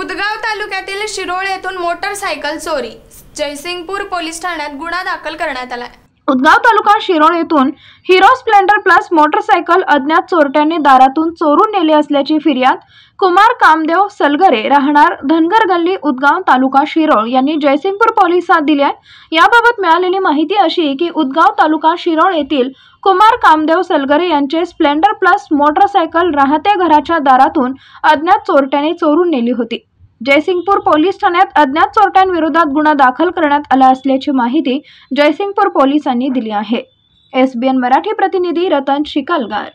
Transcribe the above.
उदगाव तालुक्यातील शिरोळ येथून मोटरसायकल चोरी जयसिंगपूर पोलीस ठाण्यात गुन्हा दाखल करण्यात आला उदगाव तालुका शिरोळ येथून हिरो स्प्लेंडर प्लस मोटरसायकल अज्ञात चोरट्यांनी दारातून चोरून नेली असल्याची फिर्याद कुमार कामदेव सलगरे राहणार धनगर गल्ली उदगाव तालुका शिरोळ यांनी जयसिंगपूर पोलिसात दिली आहे याबाबत मिळालेली माहिती अशी की उदगाव तालुका शिरोळ येथील कुमार कामदेव सलगरे यांचे स्प्लेंडर प्लस मोटरसायकल राहते घराच्या दारातून अज्ञात चोरट्याने चोरून नेली होती जयसिंगपूर पोलीस ठाण्यात अज्ञात चोरट्यांविरोधात गुन्हा दाखल करण्यात आला असल्याची माहिती जयसिंगपूर पोलिसांनी दिली आहे एसबीएन मराठी प्रतिनिधी रतन शिकलगार